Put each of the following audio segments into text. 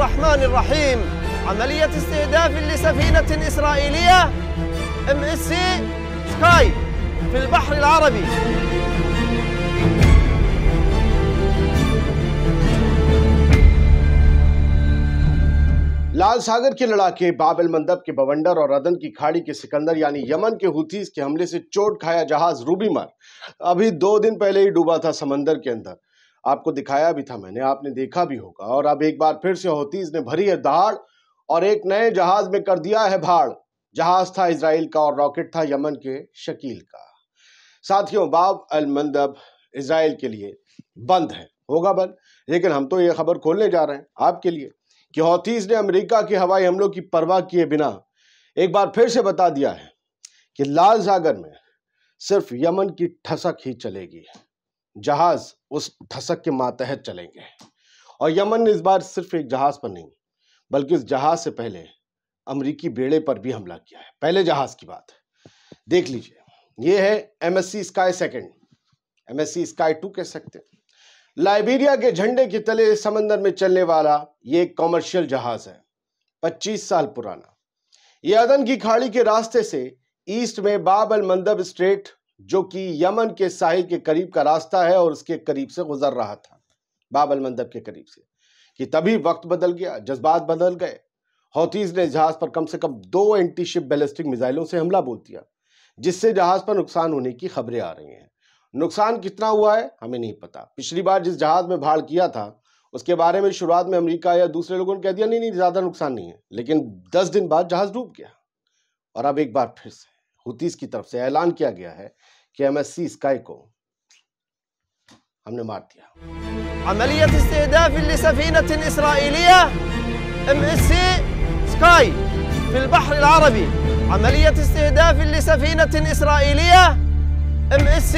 الرحمن الرحيم عملية استهداف لسفينة إسرائيلية ام اس سي سكاي في البحر العربي लाल सागर के लड़ाके बाबल मंदब के बवंडर और रदन की खाड़ी के सिकंदर यानी यमन के हुतीस के हमले से चोट खाया जहाज रूबीमर अभी दो दिन पहले ही डूबा था समंदर के अंदर आपको दिखाया भी था मैंने आपने देखा भी होगा और अब एक बार फिर से होती ने भरी है दहाड़ और एक नए जहाज में कर दिया है भाड़ जहाज था इसराइल का और रॉकेट था यमन के शकील का साथियों बाब अल मंदब इसराइल के लिए बंद है होगा बंद लेकिन हम तो ये खबर खोलने जा रहे हैं आपके लिए कि हौतीस ने अमेरिका के हवाई हमलों की परवाह किए बिना एक बार फिर से बता दिया है कि लाल सागर में सिर्फ यमन की ठसक ही चलेगी जहाज़ उस धसक के मातहत चलेंगे और यमन ने इस बार सिर्फ एक जहाज़ पर नहीं बल्कि उस जहाज़ से पहले अमरीकी बेड़े पर भी हमला किया है पहले जहाज़ की बात है देख लीजिए यह है MSc sky second MSc sky two कह सकते हैं लाइबेरिया के झंडे के तले समंदर में चलने वाला ये एक कॉमर्शियल जहाज़ है 25 साल पुराना यह अदन की खाड़ी के रास्ते से ईस्ट में बाबल मंदब स्ट्रेट जो कि यमन के साहिल के करीब का रास्ता है और उसके करीब से गुजर रहा था बाबल मंदब के करीब से कि तभी वक्त बदल गया जज्बात बदल गए हौतीज़ ने जहाज़ पर कम से कम दो एंटी शिप बैलिस्टिक मिज़ाइलों से हमला बोल दिया जिससे जहाज़ पर नुकसान होने की खबरें आ रही हैं नुकसान कितना हुआ है हमें नहीं पता पिछली बार जिस जहाज़ में भाड़ किया था उसके बारे में शुरुआत में अमेरिका या दूसरे लोगों ने कह दिया नहीं नहीं ज़्यादा नुकसान नहीं है लेकिन दस दिन बाद जहाज़ डूब गया और अब एक बार फिर से हुतीस की तरफ से ऐलान किया गया है कि एमएससी स्काई को हमने मार दिया عملية استهداف لسفينة إسرائيلية MSC Sky في البحر العربي عملية استهداف لسفينة إسرائيلية MSC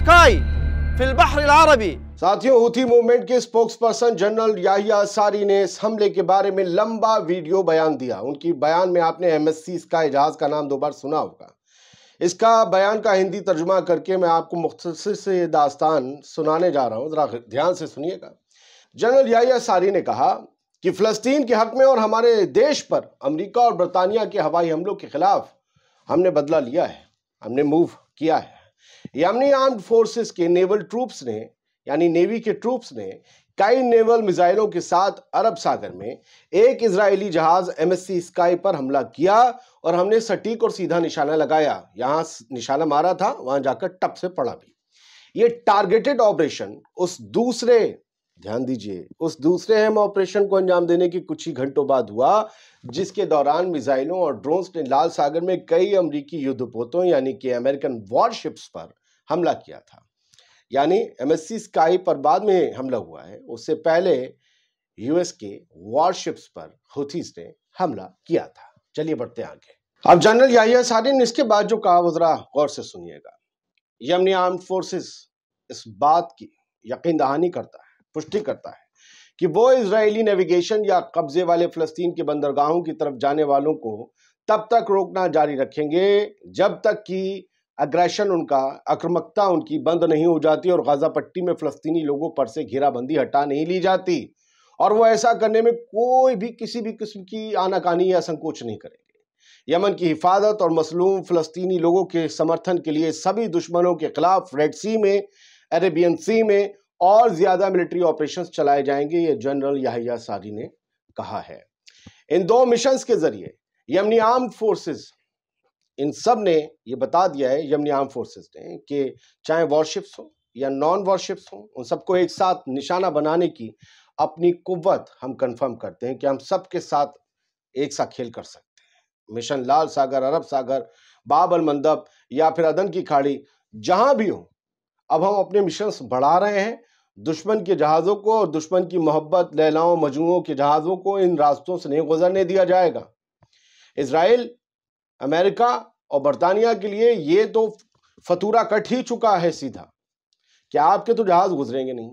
Sky في البحر العربي साथियों हुथी मूवमेंट के spokesperson general Yahya Saree ने इस हमले के बारे में लंबा वीडियो बयान दिया उनकी बयान में आपने एमएससी इसका एजाज का नाम दो बार सुना होगा इसका बयान का हिंदी तर्जुमा करके मैं आपको मुख्तर से दास्तान सुनाने जा रहा हूँ ज़रा ध्यान से सुनिएगा जनरल याहिया सारी ने कहा कि फ़लस्तीन के हक में और हमारे देश पर अमरीका और बरतानिया के हवाई हमलों के ख़िलाफ़ हमने बदला लिया है हमने मूव किया है यमनी आर्म्ड फोर्सेस के नेवल ट्रूप्स ने यानी नेवी के ट्रूप्स ने कई नेवल मिसाइलों के साथ अरब सागर में एक इजरायली जहाज एमएससी स्काई पर हमला किया और हमने सटीक और सीधा निशाना लगाया यहाँ निशाना मारा था वहां जाकर टप से पड़ा भी ये टारगेटेड ऑपरेशन उस दूसरे ध्यान दीजिए उस दूसरे अहम ऑपरेशन को अंजाम देने के कुछ ही घंटों बाद हुआ जिसके दौरान मिसाइलों और ड्रोन्स ने लाल सागर में कई अमरीकी युद्धपोतों यानी कि अमेरिकन वॉरशिप्स पर हमला किया था यानी एमएससी स्काई पर बाद में हमला हुआ है उससे पहले यूएस के वॉरशिप्स पर हुथीज ने हमला किया था चलिए बढ़ते आगे अब जनरल याहिया सारिन इसके बाद जो कहा वजरा गौर से सुनिएगा यमनी आर्म फोर्सेस इस बात की यकीन दहानी करता है पुष्टि करता है कि वो इसराइली नेविगेशन या कब्जे वाले फलस्तीन के बंदरगाहों की तरफ जाने वालों को तब तक रोकना जारी रखेंगे जब तक कि अग्रेशन उनका आक्रमकता उनकी बंद नहीं हो जाती और गाजा पट्टी में फलस्तीनी लोगों पर से घेराबंदी हटा नहीं ली जाती और वो ऐसा करने में कोई भी किसी भी किस्म की आनाकानी या संकोच नहीं करेंगे यमन की हिफाजत और मसलूम फलस्तीनी लोगों के समर्थन के लिए सभी दुश्मनों के खिलाफ रेड सी में अरेबियन सी में और ज़्यादा मिलिट्री ऑपरेशन चलाए जाएंगे ये जनरल याहिया सारी ने कहा है इन दो मिशन के ज़रिए यमनी आर्म फोर्सेज इन सब ने ये बता दिया है यमनी आर्म फोर्सेस ने कि चाहे वॉरशिप्स हो या नॉन वॉरशिप्स हों उन सबको एक साथ निशाना बनाने की अपनी कुत हम कंफर्म करते हैं कि हम सबके साथ एक साथ खेल कर सकते हैं मिशन लाल सागर अरब सागर बाबल मंदब या फिर अदन की खाड़ी जहां भी हो अब हम अपने मिशन बढ़ा रहे हैं दुश्मन के जहाज़ों को और दुश्मन की मोहब्बत लहलाओं मजमुओं के जहाज़ों को इन रास्तों से नहीं गुजरने दिया जाएगा इसराइल अमेरिका और बरतानिया के लिए ये तो फतूरा कट ही चुका है सीधा कि आपके तो जहाज़ गुजरेंगे नहीं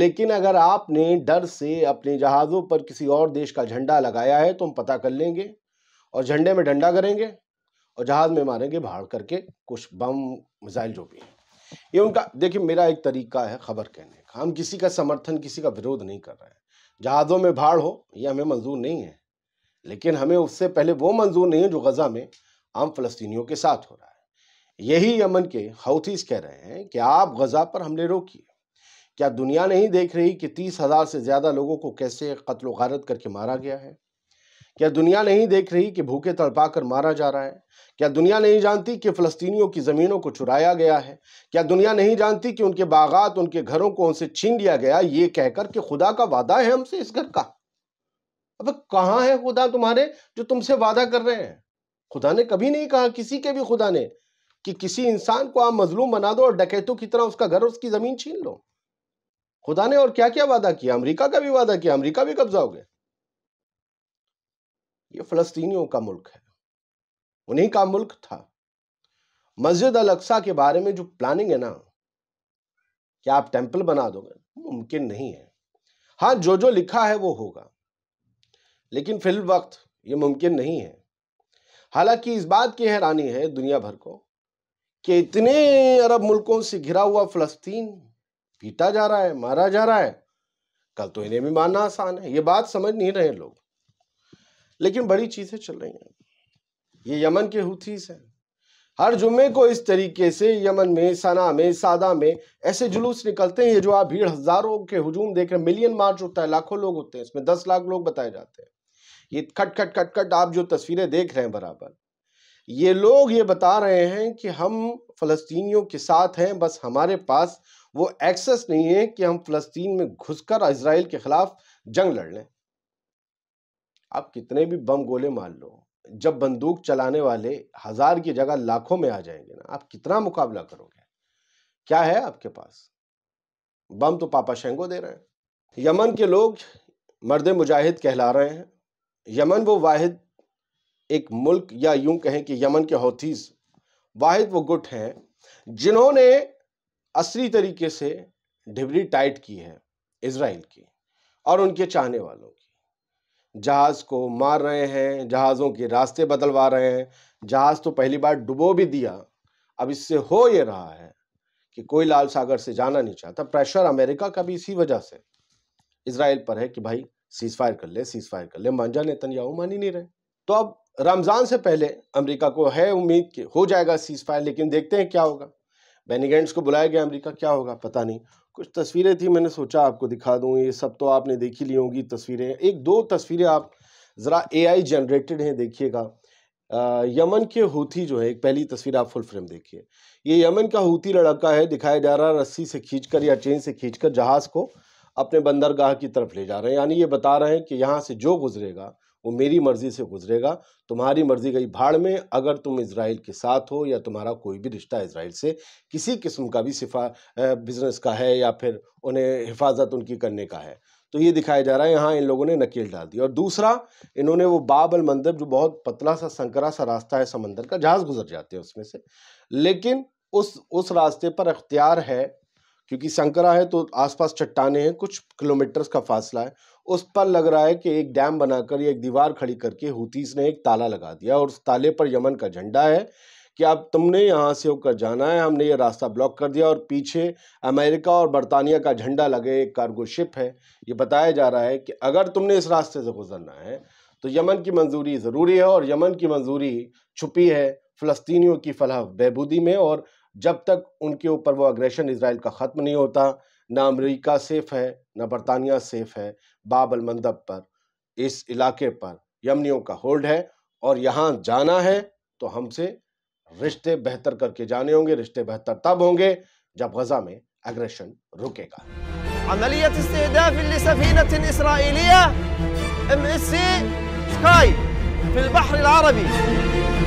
लेकिन अगर आपने डर से अपने जहाज़ों पर किसी और देश का झंडा लगाया है तो हम पता कर लेंगे और झंडे में डंडा करेंगे और जहाज़ में मारेंगे भाड़ करके कुछ बम मिसाइल जो भी है ये उनका देखिए मेरा एक तरीका है ख़बर कहने का हम किसी का समर्थन किसी का विरोध नहीं कर रहे हैं जहाज़ों में भाड़ हो ये हमें मंजूर नहीं है लेकिन हमें उससे पहले वो मंजूर नहीं है जो गज़ा में आम फलस्तियों के साथ हो रहा है यही यमन के हौथीज़ कह रहे हैं कि आप गज़ा पर हमले रोकिए क्या दुनिया नहीं देख रही कि तीस हज़ार से ज़्यादा लोगों को कैसे कत्ल गारत करके मारा गया है क्या दुनिया नहीं देख रही कि भूखे तड़पा कर मारा जा रहा है क्या दुनिया नहीं जानती कि फ़लस्तियों की ज़मीनों को चुराया गया है क्या दुनिया नहीं जानती कि उनके बागात उनके घरों को उनसे छीन लिया गया ये कहकर के खुदा का वादा है हमसे इस घर का अब कहाँ है खुदा तुम्हारे जो तुमसे वादा कर रहे हैं खुदा ने कभी नहीं कहा किसी के भी खुदा ने कि किसी इंसान को आप मजलूम बना दो और डकैतों की तरह उसका घर उसकी ज़मीन छीन लो खुदा ने और क्या क्या वादा किया अमेरिका का भी वादा किया अमेरिका भी कब्जा हो गया ये फ़लस्तीनियों का मुल्क है उन्हीं का मुल्क था मस्जिद अल अक्सा के बारे में जो प्लानिंग है ना क्या आप टेम्पल बना दोगे मुमकिन नहीं है हाँ जो जो लिखा है वो होगा लेकिन फिल वक्त ये मुमकिन नहीं है हालांकि इस बात की हैरानी है दुनिया भर को कि इतने अरब मुल्कों से घिरा हुआ फ़लस्तीन पीटा जा रहा है मारा जा रहा है कल तो इन्हें भी मानना आसान है ये बात समझ नहीं रहे लोग लेकिन बड़ी चीज़ें चल रही हैं ये यमन के हुथीस हैं हर जुम्मे को इस तरीके से यमन में सना में सादा में ऐसे जुलूस निकलते हैं ये जो आप भीड़ हज़ारों के हजूम देख रहे हैं मिलियन मार्च होता है लाखों लोग होते हैं इसमें दस लाख लोग बताए जाते हैं ये खट खट खट खट आप जो तस्वीरें देख रहे हैं बराबर ये लोग ये बता रहे हैं कि हम फ़लस्तीनियों के साथ हैं बस हमारे पास वो एक्सेस नहीं है कि हम फ़लस्तीन में घुसकर इसराइल के ख़िलाफ़ जंग लड़ लें आप कितने भी बम गोले मार लो जब बंदूक चलाने वाले हज़ार की जगह लाखों में आ जाएंगे ना आप कितना मुकाबला करोगे क्या है आपके पास बम तो पापा शेंगो दे रहे हैं यमन के लोग मर्द मुजाहिद कहला रहे हैं यमन वो वाहिद एक मुल्क या यूं कहें कि यमन के हौथीज वाहिद वो गुट हैं जिन्होंने असली तरीके से ढिबरी टाइट की है इसराइल की और उनके चाहने वालों की जहाज़ को मार रहे हैं जहाज़ों के रास्ते बदलवा रहे हैं जहाज़ तो पहली बार डुबो भी दिया अब इससे हो ये रहा है कि कोई लाल सागर से जाना नहीं चाहता प्रेशर अमेरिका का भी इसी वजह से इसराइल पर है कि भाई सीज फायर कर ले सीज फायर कर ले मांझा नेतन्याहू मान ही नहीं रहे तो अब रमज़ान से पहले अमेरिका को है उम्मीद कि हो जाएगा सीज फायर लेकिन देखते हैं क्या होगा बेनिगेंट्स को बुलाया गया अमेरिका क्या होगा पता नहीं कुछ तस्वीरें थी मैंने सोचा आपको दिखा दूँ ये सब तो आपने देखी ली होंगी तस्वीरें एक दो तस्वीरें आप ज़रा ए जनरेटेड हैं देखिएगा यमन के हूथी जो है एक पहली तस्वीर आप फुल फ्रेम देखिए ये यमन का हूथी लड़का है दिखाया जा रहा है रस्सी से खींचकर या चेन से खींचकर जहाज़ को अपने बंदरगाह की तरफ ले जा रहे हैं यानी ये बता रहे हैं कि यहाँ से जो गुजरेगा वो मेरी मर्ज़ी से गुजरेगा तुम्हारी मर्ज़ी गई भाड़ में अगर तुम इसराइल के साथ हो या तुम्हारा कोई भी रिश्ता इसराइल से किसी किस्म का भी सिफा बिज़नेस का है या फिर उन्हें हिफाजत उनकी करने का है तो ये दिखाया जा रहा है यहाँ इन लोगों ने नकेल डाल दी और दूसरा इन्होंने वो बाबल मंदिर जो बहुत पतला सा संकरा सा रास्ता है समंदर का जहाज़ गुजर जाते हैं उसमें से लेकिन उस उस रास्ते पर अख्तियार है क्योंकि संकरा है तो आसपास चट्टाने हैं कुछ किलोमीटर्स का फासला है उस पर लग रहा है कि एक डैम बनाकर या एक दीवार खड़ी करके हुतीस ने एक ताला लगा दिया और उस ताले पर यमन का झंडा है कि अब तुमने यहाँ से होकर जाना है हमने ये रास्ता ब्लॉक कर दिया और पीछे अमेरिका और बरतानिया का झंडा लगे एक कार्गो शिप है ये बताया जा रहा है कि अगर तुमने इस रास्ते से गुजरना है तो यमन की मंजूरी ज़रूरी है और यमन की मंजूरी छुपी है फ़लस्तनीों की फलाह बहबूदी में और जब तक उनके ऊपर वो अग्रेशन इसराइल का ख़त्म नहीं होता ना अमरीका सेफ़ है ना बरतानिया सेफ़ है बाबल मंदब पर इस इलाके पर यमनियों का होल्ड है और यहाँ जाना है तो हमसे रिश्ते बेहतर करके जाने होंगे रिश्ते बेहतर तब होंगे जब गजा में अग्रेशन रुकेगा عملية